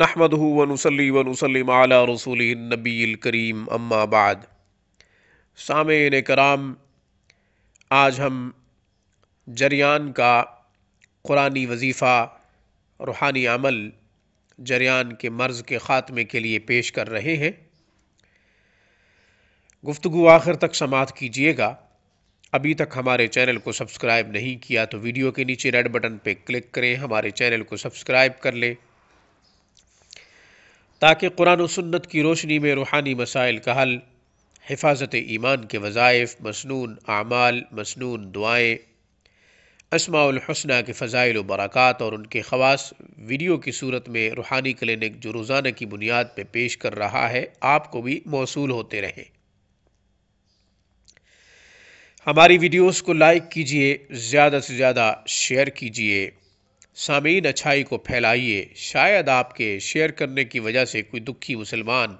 नहमद वनसली वनसलम आला रसूल नबील करीम अम्माबाद सामिन कराम आज हम जरियान का कुरानी वजीफ़ा रूहानी अमल जरियान के मर्ज़ के ख़ात्मे के लिए पेश कर रहे हैं गुफ्तु आखिर तक समात कीजिएगा अभी तक हमारे चैनल को सब्सक्राइब नहीं किया तो वीडियो के नीचे रेड बटन पर क्लिक करें हमारे चैनल को सब्सक्राइब कर लें ताकि कुरान सन्नत सुन्नत की रोशनी में रूहानी मसाइल का हल हिफाजत ईमान के वज़ाइफ मसनून आमाल मसनून दुआएँ असमाउलहसना के फ़ज़ाइल व बरक़ात और उनके खवास वीडियो की सूरत में रूहानी क्लिनिक जो रोज़ाना की बुनियाद पर पेश कर रहा है आपको भी मौसू होते रहें हमारी वीडियोस को लाइक कीजिए ज़्यादा से ज़्यादा शेयर कीजिए सामीन अच्छाई को फैलाइए शायद आपके शेयर करने की वजह से कोई दुखी मुसलमान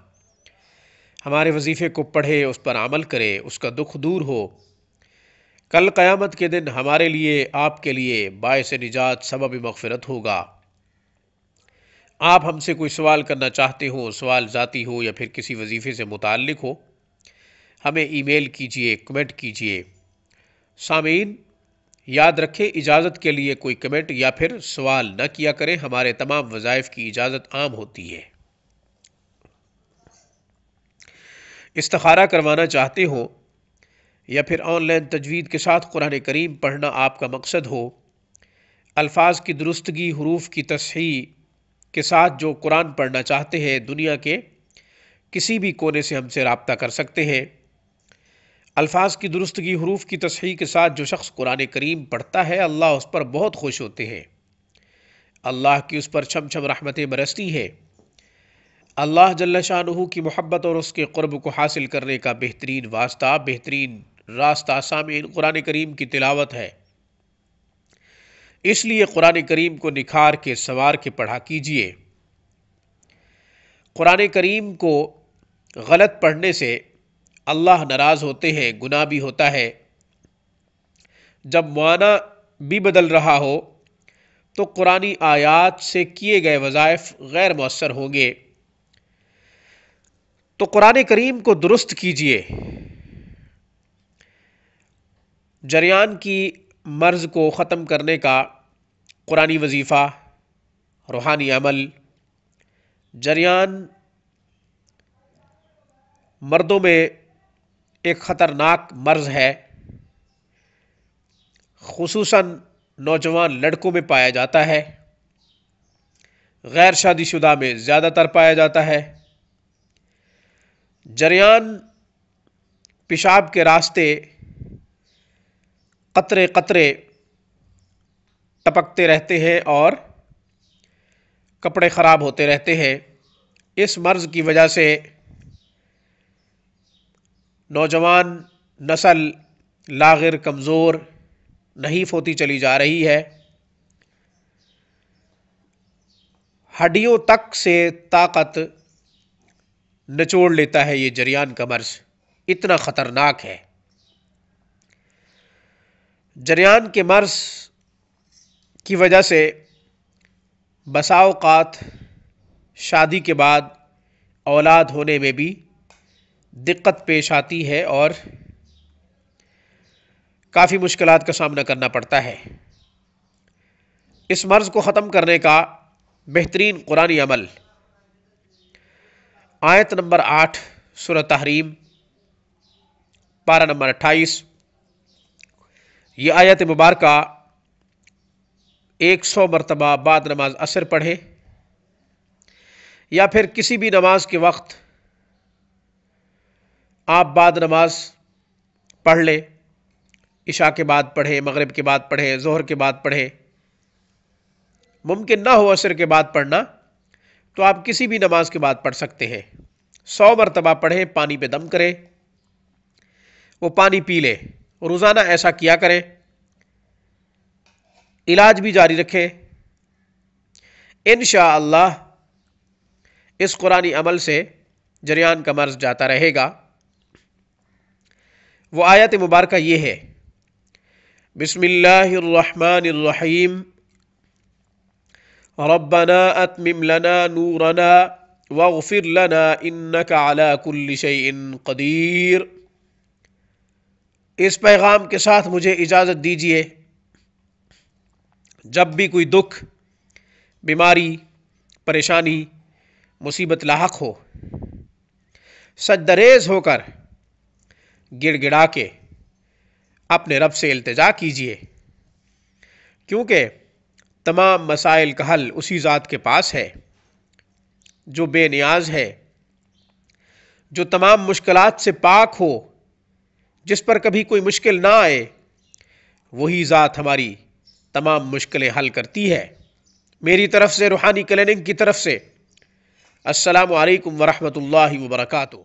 हमारे वजीफ़े को पढ़े उस पर अमल करे उसका दुख दूर हो कल क़यामत के दिन हमारे लिए आपके लिए बायस निजात सबब मगफरत होगा आप हमसे कोई सवाल करना चाहते हो सवाल ज़ाती हो या फिर किसी वजीफ़े से मुतल हो हमें ईमेल कीजिए कमेंट कीजिए सामीन याद रखें इजाज़त के लिए कोई कमेंट या फिर सवाल न किया करें हमारे तमाम वज़ाइफ की इजाज़त आम होती है इस्तखारा करवाना चाहते हो या फिर ऑनलाइन तजवीद के साथ कुरान करीम पढ़ना आपका मकसद हो अल्फाज की दुरुस्तगी हरूफ की तस्ही के साथ जो कुरान पढ़ना चाहते हैं दुनिया के किसी भी कोने से हमसे रबता कर सकते हैं अल्फाज की दुरुस्तगी हरूफ की तस्ही के साथ जो शख्स कुरान करीम पढ़ता है अल्लाह उस पर बहुत खुश होते हैं अल्लाह की उस पर छम छम रहमतें बरसती है अल्लाह जल्ला की मोहब्बत और उसके क़ुरब को हासिल करने का बेहतरीन वास्ता बेहतरीन रास्ता सामीन कुरान करीम की तिलावत है इसलिए कुरान करीम को निखार के सवार के पढ़ा कीजिए कुरान करीम को गलत पढ़ने से अल्लाह नाराज़ होते हैं गुनाह भी होता है जब माना भी बदल रहा हो तो कुरानी आयात से किए गए वज़ाइफ गैर मौसर होंगे तो कुरान करीम को दुरुस्त कीजिए जरियान की मर्ज़ को ख़त्म करने का कुरानी वजीफ़ा रूहानी अमल जरियान मर्दों में एक ख़तरनाक मर्ज़ है ख़ूस नौजवान लड़कों में पाया जाता है गैर शादीशुदा में ज़्यादातर पाया जाता है जरियान पेशाब के रास्ते कतरे कतरे टपकते रहते हैं और कपड़े ख़राब होते रहते हैं इस मर्ज़ की वजह से नौजवान नस्ल लागिर कमज़ोर नहीं फोती चली जा रही है हड्डियों तक से ताकत निचोड़ लेता है ये जरियान का मर्ज इतना ख़तरनाक है जरियान के मर्ज की वजह से बसाओकात शादी के बाद औलाद होने में भी दिक्कत पेश आती है और काफ़ी मुश्किल का सामना करना पड़ता है इस मर्ज़ को ख़त्म करने का बेहतरीन कुरानी अमल आयत नंबर आठ सुर तहरीम पारा नंबर अट्ठाईस ये आयत मुबारक एक सौ मरतबा बाद नमाज असर पढ़े या फिर किसी भी नमाज के वक्त आप बाद नमाज पढ़ लें इशा के बाद पढ़ें मग़रब के बाद पढ़ें जहर के बाद पढ़ें मुमकिन ना हो असर के बाद पढ़ना तो आप किसी भी नमाज के बाद पढ़ सकते हैं सौ मरतबा पढ़ें पानी पे दम करें वो पानी पी लें रोज़ाना ऐसा किया करें इलाज भी जारी रखें इन अल्लाह इस कुरानी अमल से जरियान का मर्ज जाता रहेगा वो आयत मुबारक ये है बसमीम रबना अतमिम नूरना वफ़िर लना इन्न कदीर इस पैगाम के साथ मुझे इजाज़त दीजिए जब भी कोई दुख बीमारी परेशानी मुसीबत लाक हो सदरेज होकर गिड़गिड़ा के अपने रब से अल्तजा कीजिए क्योंकि तमाम मसाइल का हल उसी ज़ात के पास है जो बेनियाज है जो तमाम मुश्किल से पाक हो जिस पर कभी कोई मुश्किल ना आए वही ज़ात हमारी तमाम मुश्किलें हल करती है मेरी तरफ से रूहानी क्लिनिक की तरफ से असलकम वरहमल वर्का